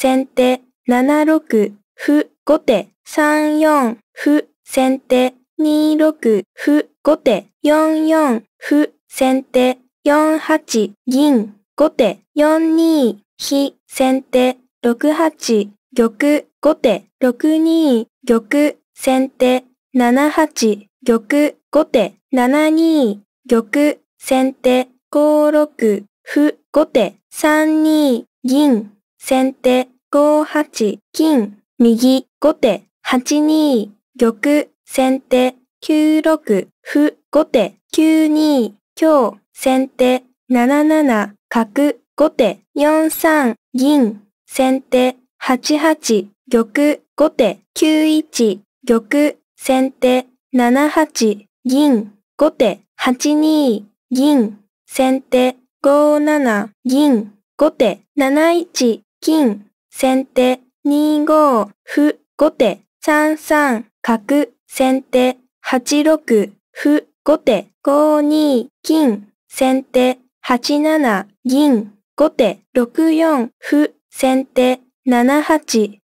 先手7六歩後手3四歩先手2六歩後手4四歩先手4八銀後手4二飛先手6八玉後手6二玉先手7八玉後手7二玉先手5六歩後手3二銀先手5八金、右後手8二玉、先手9六歩、後手9二強、先手7七角、後手4三銀、先手8八玉、後手9一玉、先手7八銀、後手8二銀、先手5七銀、後手7一金、先手、2五歩、後手、3三角、先手、8六歩、後手、5二金、先手、8七銀、後手、6四歩、先手、7八